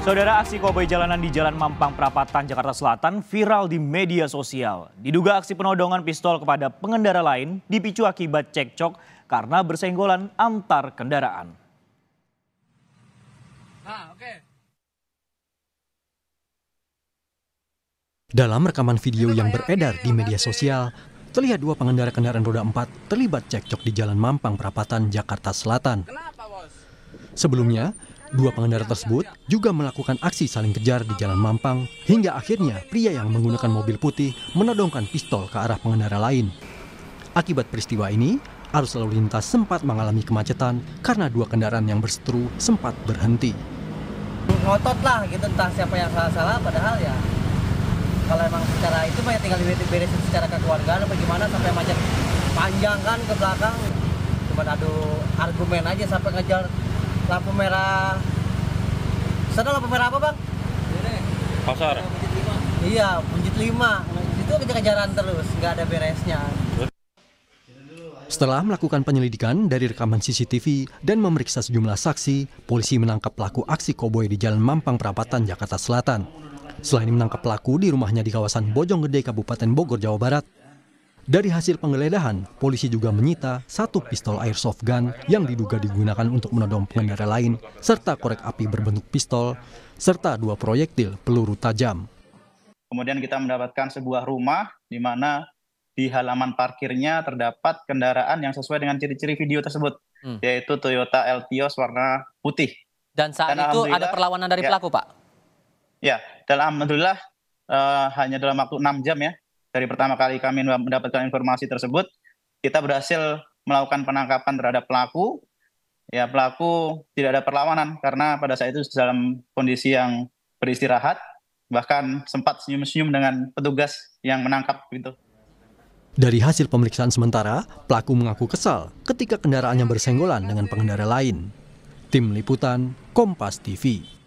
Saudara aksi koboi jalanan di Jalan Mampang Prapatan Jakarta Selatan viral di media sosial. Diduga aksi penodongan pistol kepada pengendara lain dipicu akibat cekcok karena bersenggolan antar kendaraan. Nah, okay. Dalam rekaman video yang ya, beredar di media sosial, terlihat dua pengendara kendaraan roda 4 terlibat cekcok di Jalan Mampang Prapatan Jakarta Selatan. Sebelumnya, Dua pengendara tersebut juga melakukan aksi saling kejar di Jalan Mampang hingga akhirnya pria yang menggunakan mobil putih menodongkan pistol ke arah pengendara lain. Akibat peristiwa ini, arus lalu lintas sempat mengalami kemacetan karena dua kendaraan yang berseteru sempat berhenti. Ngotot lah gitu entah siapa yang salah-salah padahal ya kalau emang secara itu mah ya tinggal diberesin secara kekeluargaan bagaimana gimana sampai macet panjang kan ke belakang cuma adu argumen aja sampai ngejar lampu merah sana lampu merah apa bang pasar iya penjit lima itu kejar-kejaran terus nggak ada beresnya setelah melakukan penyelidikan dari rekaman CCTV dan memeriksa sejumlah saksi, polisi menangkap pelaku aksi koboi di Jalan Mampang Perapatan, Jakarta Selatan. Selain menangkap pelaku di rumahnya di kawasan Bojonggede, Kabupaten Bogor, Jawa Barat, dari hasil penggeledahan, polisi juga menyita satu pistol airsoft gun yang diduga digunakan untuk menodong pengendara lain, serta korek api berbentuk pistol, serta dua proyektil peluru tajam. Kemudian kita mendapatkan sebuah rumah di mana di halaman parkirnya terdapat kendaraan yang sesuai dengan ciri-ciri video tersebut, hmm. yaitu Toyota Altios warna putih. Dan saat Dan itu ada perlawanan dari ya, pelaku, Pak? Ya, dalam alhamdulillah uh, hanya dalam waktu 6 jam ya, dari pertama kali kami mendapatkan informasi tersebut, kita berhasil melakukan penangkapan terhadap pelaku. Ya, pelaku tidak ada perlawanan karena pada saat itu dalam kondisi yang beristirahat, bahkan sempat senyum-senyum dengan petugas yang menangkap Itu. Dari hasil pemeriksaan sementara, pelaku mengaku kesal ketika kendaraannya bersenggolan dengan pengendara lain. Tim Liputan, Kompas TV.